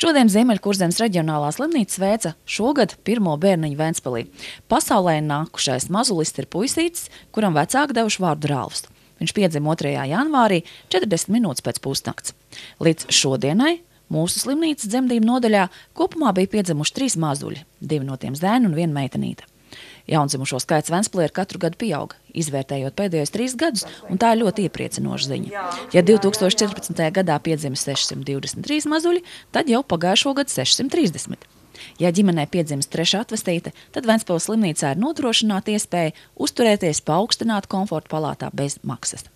Šodien Ziemeļkurzemes reģionālā slimnīca sveica šogad pirmo bērniņu Ventspēlī. Pasaulē nākušais mazulis ir puisītis, kuram vecāki devuši vārdu Rāvs. Viņš piedzima 2. janvārī 40 minūtes pēc pusnakts. Līdz šodienai mūsu slimnīcas dzemdību nodaļā kopumā bija piedzimuši trīs mazuļi, divi no tiem zēni un viena meitenīte. Jaundzimušo skaits Ventspilī ir katru gadu pieaug, izvērtējot pēdējos trīs gadus, un tā ir ļoti iepriecinoša ziņa. Ja 2014. gadā piedzima 623 mazuļi, tad jau pagājušo gadu 630. Ja ģimenē piedzimst trešā atvestīte, tad Ventspils slimnīcā ir nodrošināta iespēja uzturēties paaugstinātu komfortu palātā bez maksas.